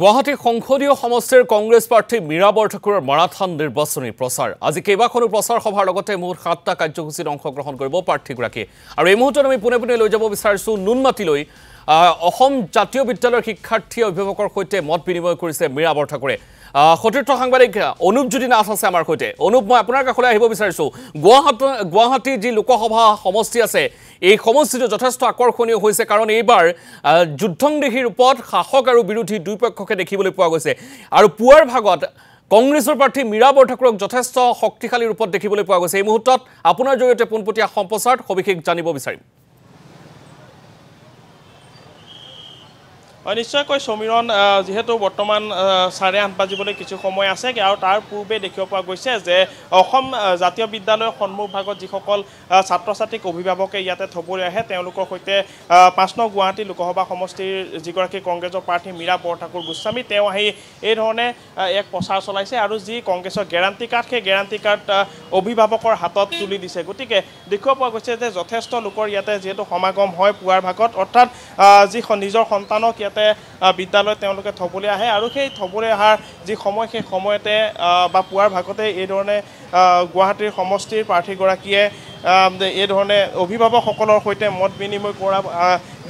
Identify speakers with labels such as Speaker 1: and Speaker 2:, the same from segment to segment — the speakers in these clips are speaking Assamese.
Speaker 1: গুৱাহাটী সংসদীয় সমষ্টিৰ কংগ্ৰেছ প্ৰাৰ্থী মীৰাবৰ ঠাকুৰৰ মাৰাথান নিৰ্বাচনী প্ৰচাৰ আজি কেইবাখনো প্ৰচাৰ সভাৰ লগতে মুঠ সাতটা কাৰ্যসূচীত অংশগ্ৰহণ কৰিব প্ৰাৰ্থীগৰাকীয়ে আৰু এই মুহূৰ্তত আমি পোনে পোনে লৈ যাব বিচাৰিছোঁ নুনমাটিলৈ অসম জাতীয় বিদ্যালয়ৰ শিক্ষাৰ্থী অভিভাৱকৰ সৈতে মত বিনিময় কৰিছে মীৰাবৰ ঠাকুৰে সতীৰ্থ সাংবাদিক অনুপজ্যোতি নাথ আছে আমাৰ সৈতে অনুপ মই আপোনাৰ কাষলৈ আহিব বিচাৰিছোঁ গুৱাহাটী গুৱাহাটীৰ যি লোকসভা সমষ্টি আছে এই সমষ্টিটো যথেষ্ট আকৰ্ষণীয় হৈছে কাৰণ এইবাৰ যুদ্ধং দেশী ৰূপত শাসক আৰু বিৰোধী দুয়োপক্ষকে দেখিবলৈ পোৱা গৈছে আৰু পুৱাৰ ভাগত কংগ্ৰেছৰ প্ৰাৰ্থী মীৰা বৰঠাকুৰক যথেষ্ট শক্তিশালী ৰূপত দেখিবলৈ পোৱা গৈছে এই মুহূৰ্তত আপোনাৰ জৰিয়তে পোনপটীয়া সম্প্ৰচাৰত সবিশেষ জানিব বিচাৰিম নিশ্চয়কৈ সমীৰণ
Speaker 2: যিহেতু বৰ্তমান চাৰে আঠ বাজিবলৈ কিছু সময় আছেগৈ আৰু তাৰ পূৰ্বে দেখিব পোৱা গৈছে যে অসম জাতীয় বিদ্যালয় সন্মুখ ভাগত যিসকল ছাত্ৰ ছাত্ৰীক অভিভাৱকে ইয়াতে থবলৈ আহে তেওঁলোকৰ সৈতে পাঁচ নং গুৱাহাটী লোকসভা সমষ্টিৰ যিগৰাকী কংগ্ৰেছৰ প্ৰাৰ্থী মীৰা বৰঠাকুৰ গোস্বামী তেওঁ আহি এই ধৰণে এক প্ৰচাৰ চলাইছে আৰু যি কংগ্ৰেছৰ গেৰাণ্টি কাৰ্ড সেই গেৰাণ্টি কাৰ্ড অভিভাৱকৰ হাতত তুলি দিছে গতিকে দেখুৱাব পোৱা গৈছে যে যথেষ্ট লোকৰ ইয়াতে যিহেতু সমাগম হয় পুৱাৰ ভাগত অৰ্থাৎ যি নিজৰ সন্তানক ইয়াত সময়তে বিদ্যালয় তেওঁলোকে থবলৈ আহে আৰু সেই থবলৈ অহাৰ যি সময় সেই সময়তে বা পুৱাৰ ভাগতে এইধৰণে গুৱাহাটীৰ সমষ্টিৰ প্ৰাৰ্থীগৰাকীয়ে এইধৰণে অভিভাৱকসকলৰ সৈতে মত বিনিময় কৰা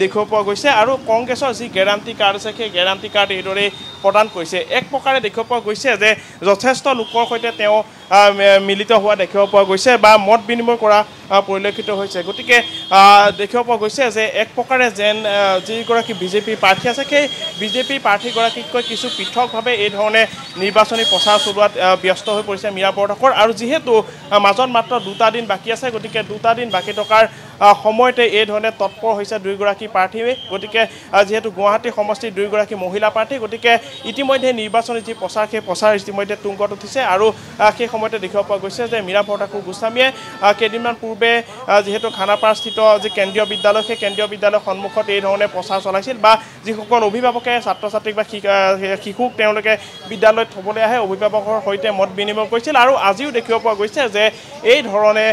Speaker 2: দেখুৱাব পৰা গৈছে আৰু কংগ্ৰেছৰ যি গেৰাণ্টি কাৰ্ড আছে সেই গেৰাণ্টি কাৰ্ড এইদৰে প্ৰদান কৰিছে এক প্ৰকাৰে দেখুৱাব পৰা গৈছে যে যথেষ্ট লোকৰ সৈতে তেওঁ মিলিত হোৱা দেখুৱাব পৰা গৈছে বা মত বিনিময় কৰা পৰিলক্ষিত হৈছে গতিকে দেখুৱাব পৰা গৈছে যে এক প্ৰকাৰে যেন যিগৰাকী বিজেপিৰ প্ৰাৰ্থী আছে সেই বিজেপিৰ প্ৰাৰ্থীগৰাকীতকৈ কিছু পৃথকভাৱে এই ধৰণে নিৰ্বাচনী প্ৰচাৰ চলোৱাত ব্যস্ত হৈ পৰিছে মীৰা বৰঠাকুৰ আৰু যিহেতু মাজত মাত্ৰ দুটা দিন বাকী আছে গতিকে দুটা দিন বাকী থকাৰ সময়তে এই ধৰণে তৎপৰ হৈছে দুয়োগৰাকী দুগৰাকী প্ৰাৰ্থী গতিকে যিহেতু গুৱাহাটী সমষ্টিৰ দুয়োগৰাকী মহিলা প্ৰাৰ্থী গতিকে ইতিমধ্যে নিৰ্বাচনী যি প্ৰচাৰ সেই প্ৰচাৰ ইতিমধ্যে তুংগত উঠিছে আৰু সেই সময়তে দেখিব পোৱা গৈছে যে মীৰা ভৰ্তাকুৰ গোস্বামীয়ে কেইদিনমান পূৰ্বে যিহেতু খানাপাৰাস্থিত যি কেন্দ্ৰীয় বিদ্যালয় সেই কেন্দ্ৰীয় বিদ্যালয়ৰ সন্মুখত এই ধৰণে প্ৰচাৰ চলাইছিল বা যিসকল অভিভাৱকে ছাত্ৰ ছাত্ৰীক বা শিশুক তেওঁলোকে বিদ্যালয়ত থ'বলৈ আহে অভিভাৱকৰ সৈতে মত বিনিময় কৰিছিল আৰু আজিও দেখিব পোৱা গৈছে যে এই ধৰণে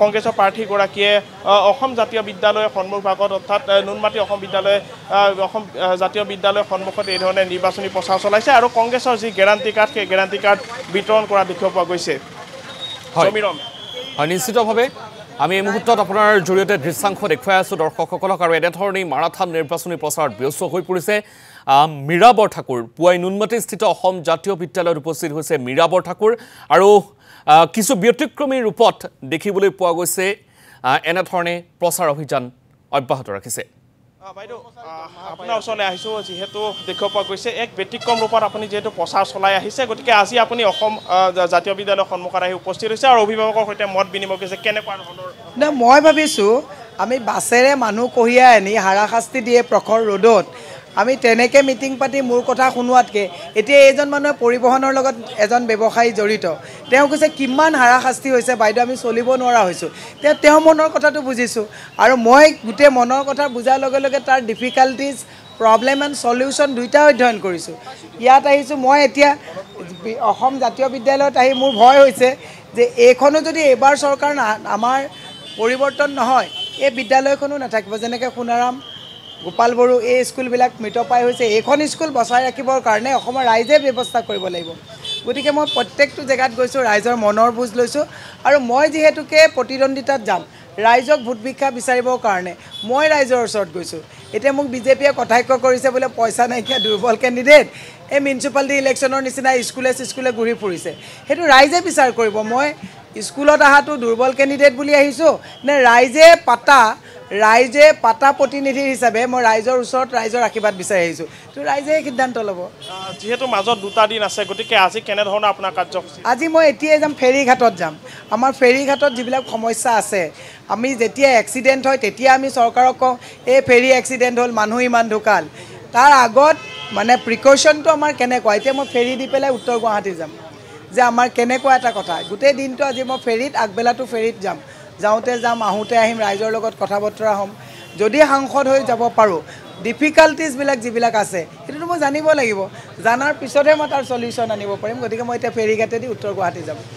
Speaker 2: কংগ্ৰেছৰ প্ৰাৰ্থীগৰাকীয়ে অসম জাতীয় বিদ্যালয়ৰ সন্মুখ ভাগত অৰ্থাৎ ধনুনমাটি অসম বিদ্যালয় অসম জাতীয় বিদ্যালয়ৰ সন্মুখত এই ধৰণে নিৰ্বাচনী প্ৰচাৰ চলাইছে আৰু কংগ্ৰেছৰ যি গেৰাণ্টি কাৰ্ড সেই গেৰাণ্টি কাৰ্ড বিতৰণ কৰা দেখিব পোৱা গৈছে হয়
Speaker 1: নিশ্চিতভাৱে আমি এই মুহূৰ্তত আপোনাৰ জৰিয়তে দৃশ্যাংশ দেখুৱাই আছোঁ দৰ্শকসকলক আৰু এনেধৰণেই মাৰাথান নিৰ্বাচনী প্ৰচাৰত ব্যস্ত হৈ পৰিছে মীৰাবৰ ঠাকুৰ পুৱাই নুনমাটিস্থিত অসম জাতীয় বিদ্যালয়ত উপস্থিত হৈছে মীৰাবৰ ঠাকুৰ আৰু কিছু ব্যতিক্ৰমী ৰূপত দেখিবলৈ পোৱা গৈছে এনেধৰণে প্ৰচাৰ অভিযান অব্যাহত ৰাখিছে
Speaker 2: আপোনাৰ ওচৰলৈ আহিছোঁ যিহেতু দেখিব পোৱা গৈছে এক ব্যতিক্ৰম ৰূপত আপুনি যিহেতু প্ৰচাৰ চলাই আহিছে গতিকে আজি আপুনি অসম জাতীয় বিদ্যালয়ৰ সন্মুখত আহি উপস্থিত হৈছে আৰু অভিভাৱকৰ সৈতে মত বিনিময় কৰিছে কেনেকুৱা ধৰণৰ
Speaker 3: মই ভাবিছোঁ আমি বাছেৰে মানুহ কঢ়িয়াই আনি হাৰাশাস্তি দিয়ে প্ৰখৰ ৰ'দত আমি তেনেকৈ মিটিং পাতি মোৰ কথা শুনোৱাতকৈ এতিয়া এইজন মানুহে পৰিবহণৰ লগত এজন ব্যৱসায়ী জড়িত তেওঁ কৈছে কিমান হাৰাশাস্তি হৈছে বাইদেউ আমি চলিব নোৱাৰা হৈছোঁ তেওঁ তেওঁ মনৰ কথাটো বুজিছোঁ আৰু মই গোটেই মনৰ কথা বুজাৰ লগে লগে তাৰ ডিফিকাল্টিজ প্ৰব্লেম এণ্ড চলিউশ্যন দুয়োটা অধ্যয়ন কৰিছোঁ ইয়াত আহিছোঁ মই এতিয়া অসম জাতীয় বিদ্যালয়ত আহি মোৰ ভয় হৈছে যে এইখনো যদি এইবাৰ চৰকাৰ আমাৰ পৰিৱৰ্তন নহয় এই বিদ্যালয়খনো নাথাকিব যেনেকৈ সোণাৰাম গোপাল বড়ো এই স্কুলবিলাক মৃতপ্ৰায় হৈছে এইখন স্কুল বচাই ৰাখিবৰ কাৰণে অসমৰ ৰাইজে ব্যৱস্থা কৰিব লাগিব গতিকে মই প্ৰত্যেকটো জেগাত গৈছোঁ ৰাইজৰ মনৰ বুজ লৈছোঁ আৰু মই যিহেতুকে প্ৰতিদ্বন্দ্বিতাত যাম ৰাইজক ভোট ভিক্ষা বিচাৰিবৰ কাৰণে মই ৰাইজৰ ওচৰত গৈছোঁ এতিয়া মোক বিজেপিয়ে কথাক্য কৰিছে বোলে পইচা নাইকিয়া দুৰ্বল কেণ্ডিডেট এই মিউনিচিপালিটি ইলেকশ্যনৰ নিচিনা স্কুলে স্কুলে ঘূৰি ফুৰিছে সেইটো ৰাইজে বিচাৰ কৰিব মই স্কুলত অহাটো দুৰ্বল কেণ্ডিডেট বুলি আহিছোঁ নে ৰাইজে পাতা ৰাইজে পাতা প্ৰতিনিধি হিচাপে মই ৰাইজৰ ওচৰত ৰাইজৰ আশীৰ্বাদ বিচাৰি আহিছোঁ তো ৰাইজে সিদ্ধান্ত ল'ব
Speaker 2: যিহেতু মাজত দুটা দিন আছে গতিকে আজি কেনেধৰণৰ আপোনাৰ কাৰ্যসূচী
Speaker 3: আজি মই এতিয়াই যাম ফেৰীঘাটত যাম আমাৰ ফেৰীঘাটত যিবিলাক সমস্যা আছে আমি যেতিয়া এক্সিডেণ্ট হয় তেতিয়া আমি চৰকাৰক কওঁ এই ফেৰী এক্সিডেণ্ট হ'ল মানুহ ইমান ঢুকাল তাৰ আগত মানে প্ৰিকশ্যনটো আমাৰ কেনেকুৱা এতিয়া মই ফেৰী দি পেলাই উত্তৰ গুৱাহাটী যাম যে আমাৰ কেনেকুৱা এটা কথা গোটেই দিনটো আজি মই ফেৰীত আগবেলাটো ফেৰীত যাম যাওঁতে যাম আহোঁতে আহিম ৰাইজৰ লগত কথা বতৰা হ'ম যদি সাংসদ হৈ যাব পাৰোঁ ডিফিকাল্টিজবিলাক যিবিলাক আছে সেইটোতো মই জানিব লাগিব জানাৰ পিছতহে মই তাৰ চলিউশ্যন আনিব পাৰিম গতিকে মই এতিয়া ফেৰী উত্তৰ গুৱাহাটী যাম